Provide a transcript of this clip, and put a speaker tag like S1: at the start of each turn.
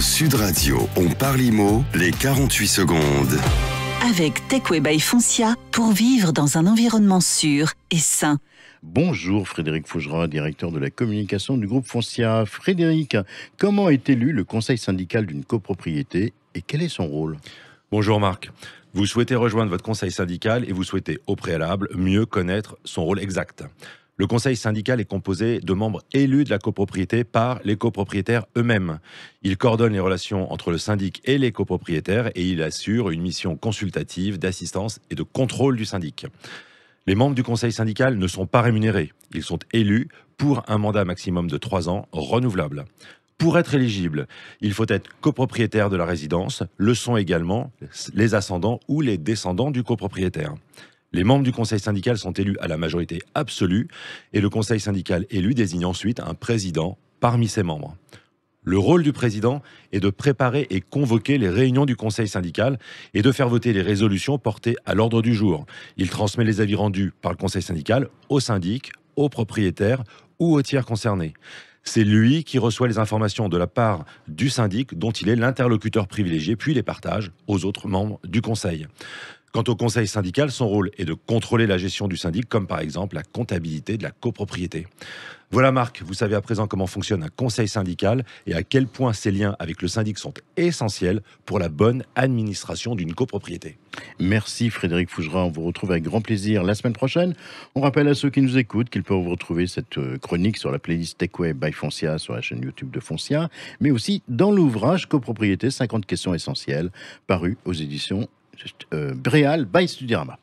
S1: Sud Radio, on parle IMO, les 48 secondes.
S2: Avec TechWeb by Foncia, pour vivre dans un environnement sûr et sain. Bonjour Frédéric Fougera, directeur de la communication du groupe Foncia. Frédéric, comment est élu le conseil syndical d'une copropriété et quel est son rôle Bonjour Marc. Vous souhaitez rejoindre
S1: votre conseil syndical et vous souhaitez au préalable mieux connaître son rôle exact. Le conseil syndical est composé de membres élus de la copropriété par les copropriétaires eux-mêmes. Il coordonne les relations entre le syndic et les copropriétaires et il assure une mission consultative, d'assistance et de contrôle du syndic. Les membres du conseil syndical ne sont pas rémunérés. Ils sont élus pour un mandat maximum de 3 ans renouvelable. Pour être éligible, il faut être copropriétaire de la résidence, le sont également les ascendants ou les descendants du copropriétaire. Les membres du conseil syndical sont élus à la majorité absolue et le conseil syndical élu désigne ensuite un président parmi ses membres. Le rôle du président est de préparer et convoquer les réunions du Conseil syndical et de faire voter les résolutions portées à l'ordre du jour. Il transmet les avis rendus par le Conseil syndical au syndic, aux propriétaires ou aux tiers concernés. C'est lui qui reçoit les informations de la part du syndic dont il est l'interlocuteur privilégié, puis les partage aux autres membres du Conseil. Quant au conseil syndical, son rôle est de contrôler la gestion du syndic, comme par exemple la comptabilité de la copropriété. Voilà Marc, vous savez à présent comment fonctionne un conseil syndical et à quel point ses liens
S2: avec le syndic sont essentiels pour la bonne administration d'une copropriété. Merci Frédéric Fougera, on vous retrouve avec grand plaisir la semaine prochaine. On rappelle à ceux qui nous écoutent qu'ils peuvent retrouver cette euh, chronique sur la playlist Techway by Foncia sur la chaîne YouTube de Foncia, mais aussi dans l'ouvrage Copropriété 50 questions essentielles paru aux éditions euh, Bréal by Studirama.